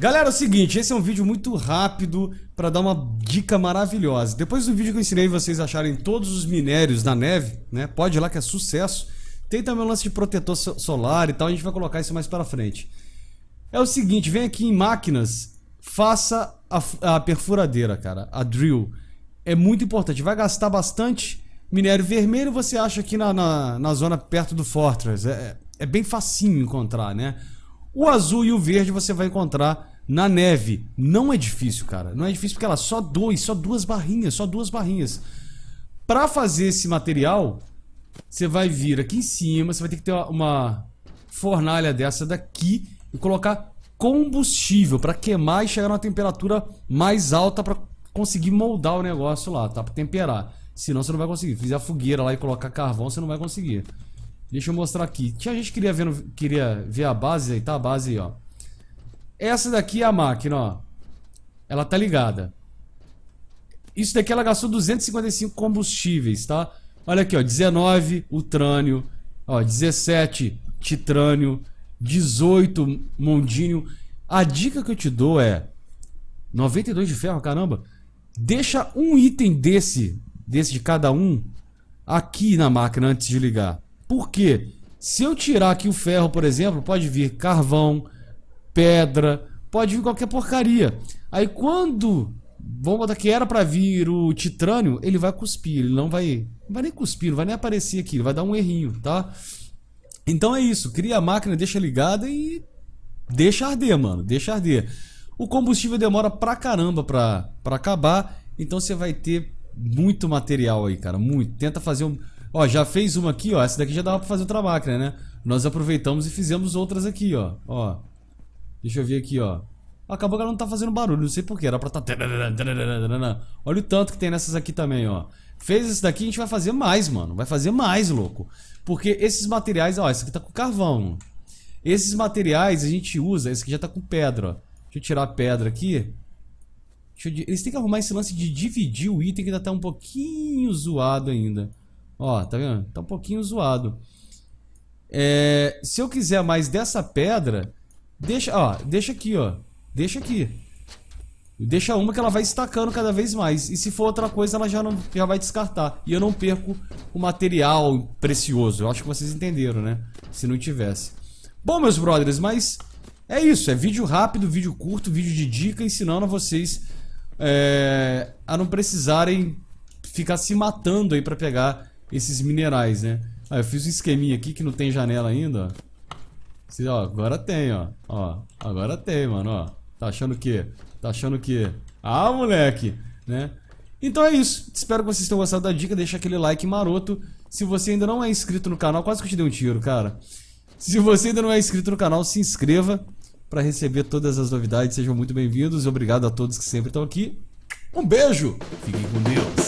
Galera, é o seguinte, esse é um vídeo muito rápido para dar uma dica maravilhosa. Depois do vídeo que eu ensinei vocês acharem todos os minérios na neve, né? Pode ir lá que é sucesso. Tem também o lance de protetor solar e tal, a gente vai colocar isso mais para frente. É o seguinte, vem aqui em máquinas, faça a, a perfuradeira, cara, a drill. É muito importante, vai gastar bastante minério vermelho, você acha aqui na, na, na zona perto do Fortress. É, é, é bem facinho encontrar, né? O azul e o verde você vai encontrar na neve. Não é difícil, cara. Não é difícil porque ela só dois, só duas barrinhas, só duas barrinhas. Para fazer esse material, você vai vir aqui em cima, você vai ter que ter uma fornalha dessa daqui e colocar combustível para queimar e chegar numa temperatura mais alta para conseguir moldar o negócio lá, tá? Para temperar. Senão você não vai conseguir. Fizer a fogueira lá e colocar carvão, você não vai conseguir. Deixa eu mostrar aqui. Tinha gente que queria ver, queria ver a base aí, tá? A base aí, ó. Essa daqui é a máquina, ó. Ela tá ligada. Isso daqui ela gastou 255 combustíveis, tá? Olha aqui, ó, 19 utrânio, ó, 17 titrânio, 18 mondínio. A dica que eu te dou é 92 de ferro, caramba. Deixa um item desse, desse de cada um aqui na máquina antes de ligar. Por quê? Se eu tirar aqui o ferro, por exemplo, pode vir carvão, pedra, pode vir qualquer porcaria. Aí quando vamos botar que era para vir o Titrânio, ele vai cuspir, ele não vai, não vai nem cuspir, não vai nem aparecer aqui, ele vai dar um errinho, tá? Então é isso, cria a máquina, deixa ligada e deixa arder, mano, deixa arder. O combustível demora pra caramba pra, pra acabar, então você vai ter muito material aí, cara, muito. Tenta fazer um... Ó, já fez uma aqui, ó, essa daqui já dava pra fazer outra máquina, né? Nós aproveitamos e fizemos outras aqui, ó, ó. Deixa eu ver aqui, ó. Acabou que ela não tá fazendo barulho, não sei porquê. Era pra tá. Olha o tanto que tem nessas aqui também, ó. Fez esse daqui, a gente vai fazer mais, mano. Vai fazer mais, louco. Porque esses materiais, ó, esse aqui tá com carvão. Esses materiais a gente usa. Esse aqui já tá com pedra, ó. Deixa eu tirar a pedra aqui. Eu... Eles têm que arrumar esse lance de dividir o item que ainda tá um pouquinho zoado ainda. Ó, tá vendo? Tá um pouquinho zoado. É... Se eu quiser mais dessa pedra, Deixa, ó, deixa aqui, ó. Deixa aqui. Deixa uma que ela vai estacando cada vez mais. E se for outra coisa, ela já, não, já vai descartar. E eu não perco o material precioso. Eu acho que vocês entenderam, né? Se não tivesse. Bom, meus brothers, mas é isso. É vídeo rápido, vídeo curto, vídeo de dica ensinando a vocês é, a não precisarem ficar se matando aí para pegar esses minerais, né? Ah, eu fiz um esqueminha aqui que não tem janela ainda, ó se ó, agora tem, ó. Ó, agora tem, mano, ó. Tá achando que? Tá achando que? Ah, moleque, né? Então é isso. Espero que vocês tenham gostado da dica. Deixa aquele like maroto. Se você ainda não é inscrito no canal, quase que eu te dei um tiro, cara. Se você ainda não é inscrito no canal, se inscreva para receber todas as novidades. Sejam muito bem-vindos. Obrigado a todos que sempre estão aqui. Um beijo. Fiquem com Deus.